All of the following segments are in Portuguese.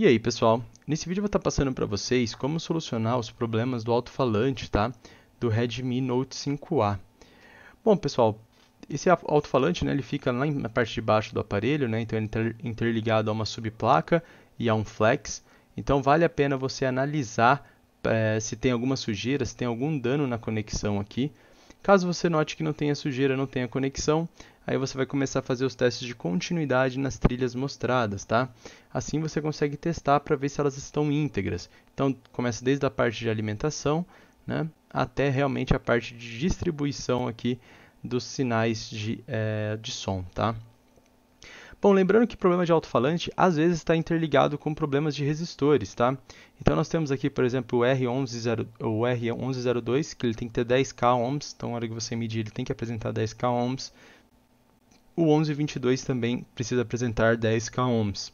E aí, pessoal? Nesse vídeo eu vou estar passando para vocês como solucionar os problemas do alto-falante, tá? Do Redmi Note 5A. Bom, pessoal, esse alto-falante, né, ele fica lá na parte de baixo do aparelho, né? Então ele está interligado a uma subplaca e a um flex. Então vale a pena você analisar é, se tem alguma sujeira, se tem algum dano na conexão aqui, Caso você note que não tenha sujeira, não tenha conexão, aí você vai começar a fazer os testes de continuidade nas trilhas mostradas, tá? Assim você consegue testar para ver se elas estão íntegras. Então começa desde a parte de alimentação, né, até realmente a parte de distribuição aqui dos sinais de, é, de som, tá? Bom, lembrando que problema de alto-falante às vezes está interligado com problemas de resistores, tá? Então nós temos aqui, por exemplo, o, r o R1102, que ele tem que ter 10k ohms, então na hora que você medir ele tem que apresentar 10k ohms. O 1122 também precisa apresentar 10k ohms.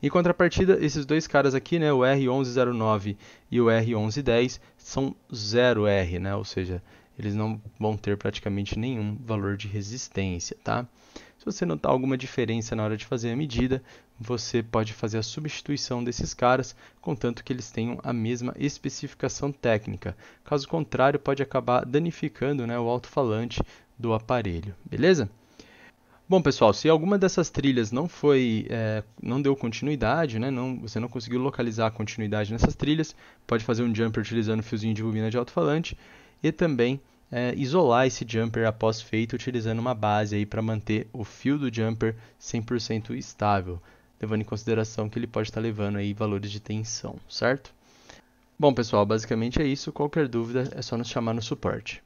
Em contrapartida, esses dois caras aqui, né, o R1109 e o R1110, são 0R, né, ou seja, eles não vão ter praticamente nenhum valor de resistência, tá? Se você notar alguma diferença na hora de fazer a medida, você pode fazer a substituição desses caras, contanto que eles tenham a mesma especificação técnica. Caso contrário, pode acabar danificando né, o alto-falante do aparelho, beleza? Bom, pessoal, se alguma dessas trilhas não foi, é, não deu continuidade, né, não, você não conseguiu localizar a continuidade nessas trilhas, pode fazer um jumper utilizando o fiozinho de bobina de alto-falante e também é, isolar esse jumper após feito utilizando uma base aí para manter o fio do jumper 100% estável, levando em consideração que ele pode estar tá levando aí valores de tensão, certo? Bom pessoal, basicamente é isso. Qualquer dúvida é só nos chamar no suporte.